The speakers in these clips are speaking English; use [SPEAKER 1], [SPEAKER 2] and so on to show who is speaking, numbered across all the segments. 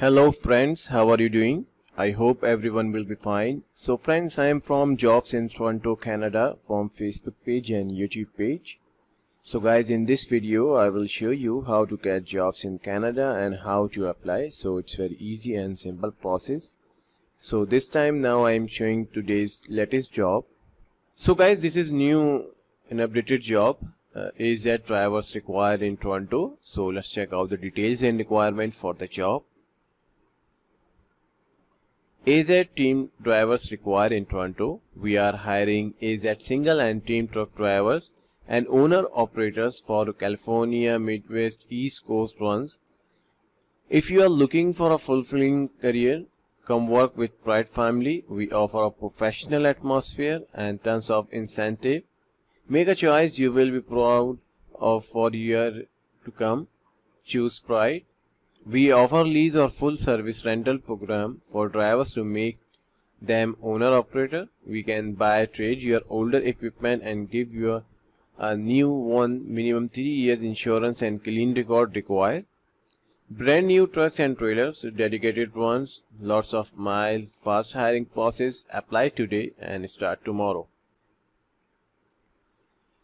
[SPEAKER 1] Hello friends, how are you doing? I hope everyone will be fine. So friends, I am from Jobs in Toronto, Canada from Facebook page and YouTube page. So guys, in this video, I will show you how to get jobs in Canada and how to apply. So it's very easy and simple process. So this time now I am showing today's latest job. So guys, this is new and updated job uh, is that drivers required in Toronto. So let's check out the details and requirement for the job. AZ team drivers required in Toronto. We are hiring AZ single and team truck drivers and owner operators for California, Midwest, East Coast runs. If you are looking for a fulfilling career, come work with Pride Family. We offer a professional atmosphere and tons of incentive. Make a choice you will be proud of for year to come. Choose Pride. We offer lease or full service rental program for drivers to make them owner operator. We can buy trade your older equipment and give you a new one minimum 3 years insurance and clean record required. Brand new trucks and trailers, dedicated ones, lots of miles, fast hiring process. Apply today and start tomorrow.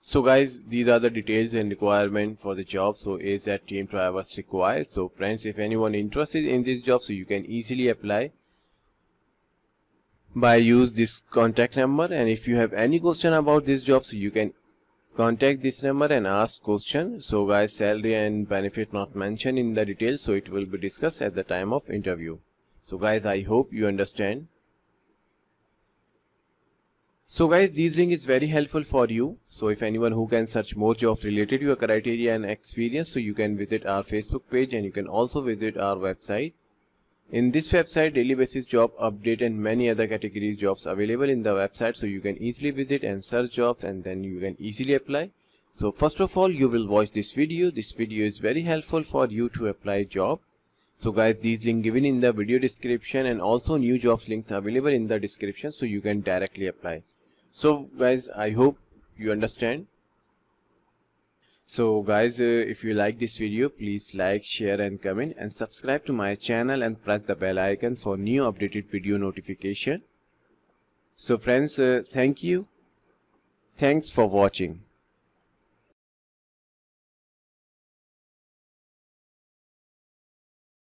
[SPEAKER 1] So guys, these are the details and requirement for the job. So is that team drivers required? So friends, if anyone interested in this job, so you can easily apply by use this contact number. And if you have any question about this job, so you can contact this number and ask question. So guys, salary and benefit not mentioned in the details. So it will be discussed at the time of interview. So guys, I hope you understand. So guys, this link is very helpful for you. So if anyone who can search more jobs related to your criteria and experience, so you can visit our Facebook page and you can also visit our website. In this website, daily basis job update and many other categories jobs available in the website. So you can easily visit and search jobs and then you can easily apply. So first of all, you will watch this video. This video is very helpful for you to apply job. So guys, these link given in the video description and also new jobs links available in the description so you can directly apply so guys i hope you understand so guys uh, if you like this video please like share and comment and subscribe to my channel and press the bell icon for new updated video notification so friends uh, thank you thanks for watching